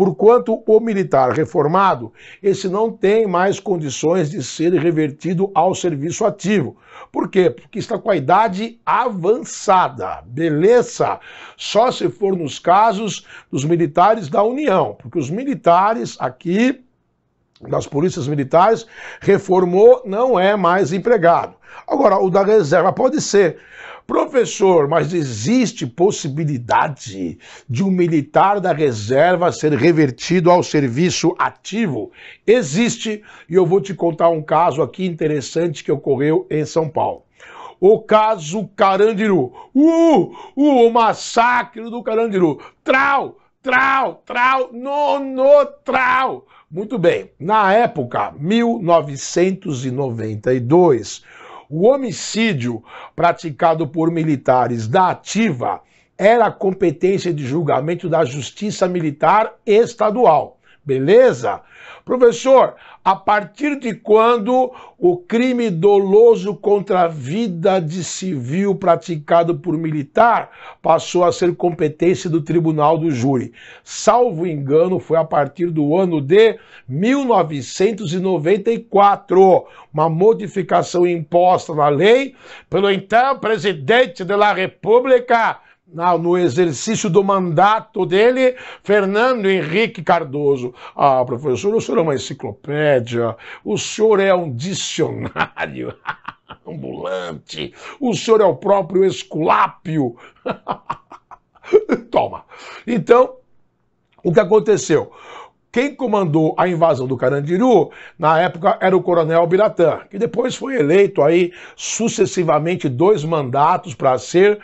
porquanto o militar reformado, esse não tem mais condições de ser revertido ao serviço ativo. Por quê? Porque está com a idade avançada. Beleza? Só se for nos casos dos militares da União, porque os militares aqui das polícias militares, reformou, não é mais empregado. Agora, o da reserva pode ser, Professor, mas existe possibilidade de um militar da reserva ser revertido ao serviço ativo? Existe, e eu vou te contar um caso aqui interessante que ocorreu em São Paulo o caso Carandiru. Uh, uh, o massacre do Carandiru. Trau, trau, trau, nono, trau. Muito bem, na época, 1992, o homicídio praticado por militares da ativa era competência de julgamento da Justiça Militar Estadual. Beleza? Professor, a partir de quando o crime doloso contra a vida de civil praticado por militar passou a ser competência do tribunal do júri? Salvo engano, foi a partir do ano de 1994, uma modificação imposta na lei pelo então presidente da República no exercício do mandato dele, Fernando Henrique Cardoso. Ah, professor, o senhor é uma enciclopédia, o senhor é um dicionário ambulante, o senhor é o próprio Esculápio. Toma. Então, o que aconteceu? Quem comandou a invasão do Carandiru, na época, era o coronel Biratã, que depois foi eleito aí sucessivamente dois mandatos para ser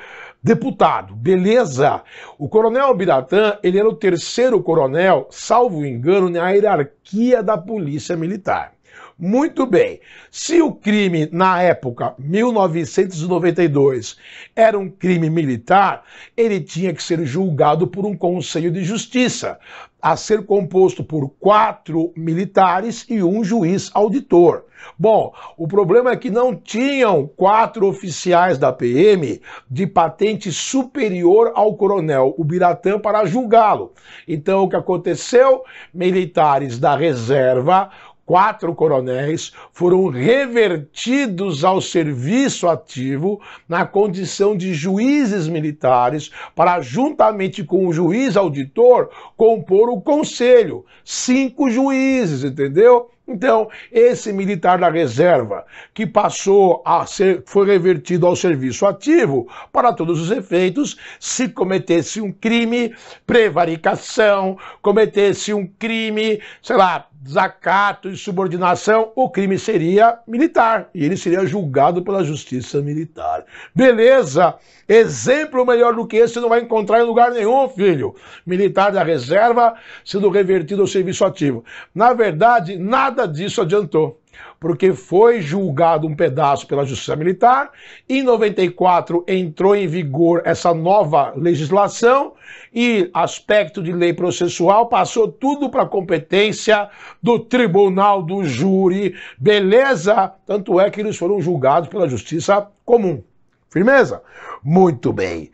deputado, beleza? O coronel Biratã, ele era o terceiro coronel, salvo engano, na hierarquia da polícia militar. Muito bem. Se o crime, na época, 1992, era um crime militar, ele tinha que ser julgado por um conselho de justiça, a ser composto por quatro militares e um juiz auditor. Bom, o problema é que não tinham quatro oficiais da PM de patente superior ao coronel Ubiratã para julgá-lo. Então, o que aconteceu? Militares da reserva quatro coronéis foram revertidos ao serviço ativo na condição de juízes militares para, juntamente com o juiz auditor, compor o conselho. Cinco juízes, entendeu? Então, esse militar da reserva, que passou a ser, foi revertido ao serviço ativo, para todos os efeitos, se cometesse um crime, prevaricação, cometesse um crime, sei lá, desacato e subordinação, o crime seria militar e ele seria julgado pela justiça militar. Beleza? Exemplo melhor do que esse não vai encontrar em lugar nenhum, filho. Militar da reserva sendo revertido ao serviço ativo. Na verdade, nada nada disso adiantou, porque foi julgado um pedaço pela Justiça Militar, em 94 entrou em vigor essa nova legislação e aspecto de lei processual passou tudo para a competência do Tribunal do Júri, beleza? Tanto é que eles foram julgados pela Justiça Comum. Firmeza? Muito bem.